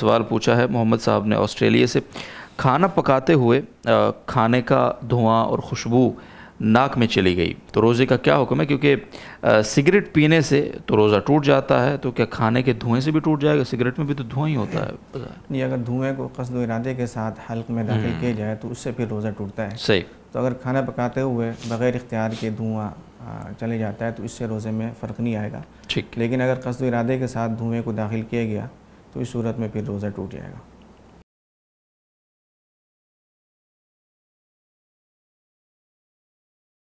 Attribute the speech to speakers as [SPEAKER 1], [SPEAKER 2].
[SPEAKER 1] सवाल पूछा है मोहम्मद साहब ने ऑस्ट्रेलिया से खाना पकाते हुए खाने का धुआं और खुशबू नाक में चली गई तो रोज़े का क्या हुक्म है क्योंकि सिगरेट पीने से तो रोज़ा टूट जाता है तो क्या खाने के धुएं से भी टूट जाएगा सिगरेट में भी तो धुआं ही होता है
[SPEAKER 2] नहीं अगर धुएं को कसद इरादे के साथ हल्क में दाखिल हम्म। किया जाए तो उससे फिर रोज़ा टूटता है सही तो अगर खाना पकाते हुए बग़ैर इख्तियार के धुआँ चले जाता है तो इससे रोज़े में फ़र्क नहीं आएगा ठीक लेकिन अगर कसद इरादे के साथ धुएँ को दाखिल किया गया तो इस सूरत में फिर
[SPEAKER 3] रोज़ा टूट जाएगा